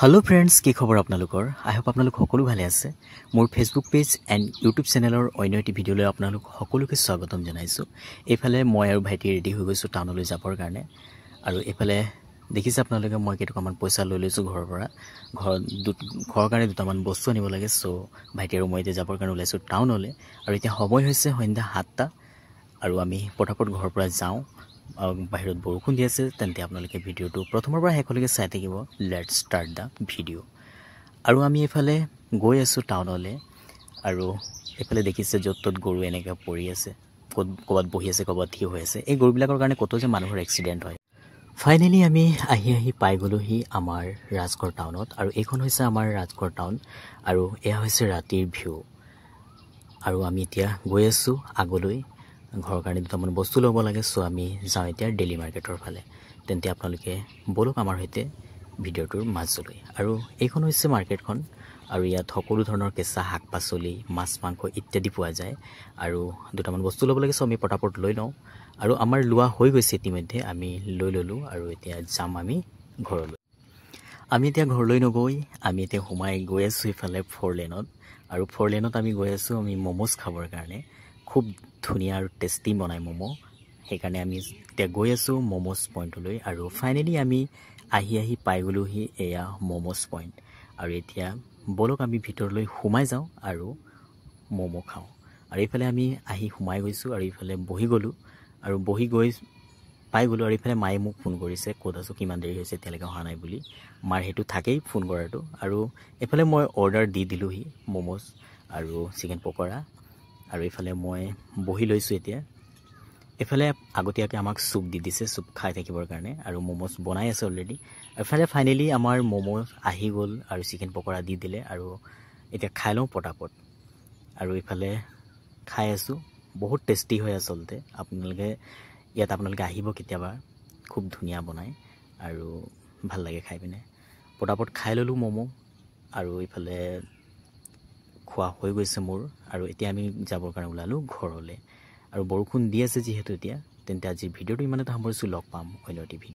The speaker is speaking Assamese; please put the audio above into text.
হেল্ল' ফ্ৰেণ্ডছ কি খবৰ আপোনালোকৰ আই হোপ আপোনালোক সকলো ভালে আছে মোৰ ফেচবুক পেজ এণ্ড ইউটিউব চেনেলৰ অন্য এটি ভিডিঅ'লৈ আপোনালোক সকলোকে স্বাগতম জনাইছোঁ এইফালে মই আৰু ভাইটি ৰেডি হৈ গৈছোঁ টাউনলৈ যাবৰ কাৰণে আৰু এইফালে দেখিছে আপোনালোকে মই কেইটকামান পইচা লৈ লৈছোঁ ঘৰৰ পৰা ঘৰ ঘৰৰ কাৰণে দুটামান বস্তু আনিব লাগে চ' ভাইটি আৰু মই এতিয়া যাবৰ কাৰণে ওলাইছোঁ টাউনলৈ আৰু এতিয়া সময় হৈছে সন্ধ্যা সাতটা আৰু আমি পটাপট ঘৰৰ পৰা যাওঁ বাহিৰত বৰষুণ দি আছে তেন্তে আপোনালোকে ভিডিঅ'টো প্ৰথমৰ পৰা শেষলৈকে চাই থাকিব লেট ষ্টাৰ্ট দ্য ভিডিঅ' আৰু আমি এইফালে গৈ আছোঁ টাউনলৈ আৰু এইফালে দেখিছে য'ত ত'ত গৰু এনেকৈ পৰি আছে ক'ত ক'ৰবাত বহি আছে ক'ৰবাত থিয় হৈ আছে এই গৰুবিলাকৰ কাৰণে ক'তো যে মানুহৰ এক্সিডেণ্ট হয় ফাইনেলি আমি আহি আহি পাই গ'লোহি আমাৰ ৰাজগড় টাউনত আৰু এইখন হৈছে আমাৰ ৰাজগড় টাউন আৰু এয়া হৈছে ৰাতিৰ ভিউ আৰু আমি এতিয়া গৈ আছোঁ আগলৈ ঘৰৰ কাৰণে দুটামান বস্তু ল'ব লাগে চ' আমি যাওঁ এতিয়া ডেইলী মাৰ্কেটৰ ফালে তেন্তে আপোনালোকে বলক আমাৰ সৈতে ভিডিঅ'টোৰ মাজলৈ আৰু এইখন হৈছে মাৰ্কেটখন আৰু ইয়াত সকলো ধৰণৰ কেঁচা শাক পাচলি মাছ মাংস ইত্যাদি পোৱা যায় আৰু দুটামান বস্তু ল'ব লাগে চ' আমি পটাপট লৈ লওঁ আৰু আমাৰ লোৱা হৈ গৈছে ইতিমধ্যে আমি লৈ ল'লোঁ আৰু এতিয়া যাম আমি ঘৰলৈ আমি এতিয়া ঘৰলৈ নগৈ আমি এতিয়া সোমাই গৈ আছোঁ ইফালে ফ'ৰ লেনত আৰু ফ'ৰ লেনত আমি গৈ আছোঁ আমি ম'ম'জ খাবৰ কাৰণে খুব ধুনীয়া আৰু টেষ্টি বনায় ম'ম' সেইকাৰণে আমি এতিয়া গৈ আছোঁ ম'ম'জ পইণ্টলৈ আৰু ফাইনেলি আমি আহি আহি পাই গ'লোহি এয়া ম'ম'জ পইণ্ট আৰু এতিয়া ব'লক আমি ভিতৰলৈ সোমাই যাওঁ আৰু ম'ম' খাওঁ আৰু এইফালে আমি আহি সোমাই গৈছোঁ আৰু এইফালে বহি গ'লোঁ আৰু বহি গৈ পাই গ'লোঁ আৰু এইফালে মায়ে মোক ফোন কৰিছে ক'ত আছোঁ কিমান দেৰি হৈছে এতিয়ালৈকে অহা নাই বুলি মাৰ সেইটো থাকেই ফোন কৰাটো আৰু এইফালে মই অৰ্ডাৰ দি দিলোঁহি ম'ম'জ আৰু চিকেন পকৰা আৰু এইফালে মই বহি লৈছোঁ এতিয়া এইফালে আগতীয়াকৈ আমাক চুপ দি দিছে চুপ খাই থাকিবৰ কাৰণে আৰু ম'ম'জ বনাই আছে অলৰেডি এইফালে ফাইনেলি আমাৰ ম'ম' আহি গ'ল আৰু চিকেন পকৰা দি দিলে আৰু এতিয়া খাই লওঁ পটাপট আৰু এইফালে খাই আছোঁ বহুত টেষ্টি হয় আচলতে আপোনালোকে ইয়াত আপোনালোকে আহিব কেতিয়াবা খুব ধুনীয়া বনায় আৰু ভাল লাগে খাই পিনে পটাপট খাই ল'লোঁ ম'ম' আৰু এইফালে খোৱা হৈ গৈছে মোৰ আৰু এতিয়া আমি যাবৰ কাৰণে ওলালোঁ ঘৰলৈ আৰু বৰষুণ দি আছে যিহেতু এতিয়া তেন্তে আজিৰ ভিডিঅ'টো ইমান এটা সামৰিছোঁ লগ পাম অইলৰ টিভি